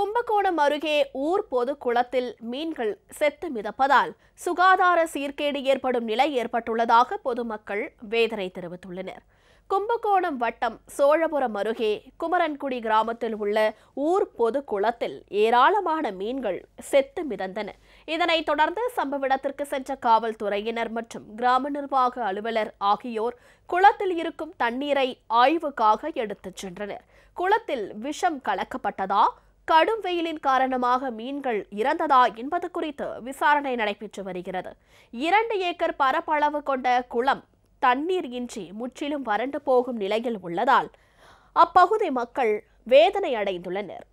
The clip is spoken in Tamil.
கும்பகோணம் அருகே ஊர் பொது குளத்தில் மீன்கள் செத்து மிதப்பதால் சுகாதார சீர்கேடு ஏற்படும் நிலை ஏற்பட்டுள்ளதாக பொதுமக்கள் வேதனை தெரிவித்துள்ளனர் கும்பகோணம் வட்டம் சோழபுரம் அருகே குமரன்குடி கிராமத்தில் உள்ள ஊர் பொது குளத்தில் ஏராளமான மீன்கள் செத்து மிதந்தன இதனைத் தொடர்ந்து சம்பவ இடத்திற்கு சென்ற காவல்துறையினர் மற்றும் கிராம நிர்வாக அலுவலர் ஆகியோர் குளத்தில் இருக்கும் தண்ணீரை ஆய்வுக்காக எடுத்துச் சென்றனர் குளத்தில் விஷம் கலக்கப்பட்டதா கடும் வெயிலின் காரணமாக மீன்கள் இறந்ததா என்பது குறித்து விசாரணை நடைபெற்று வருகிறது இரண்டு ஏக்கர் பரப்பளவு கொண்ட குளம் தண்ணீர் இன்றி முற்றிலும் வறண்டு போகும் நிலையில் உள்ளதால் அப்பகுதி மக்கள் வேதனை அடைந்துள்ளனர்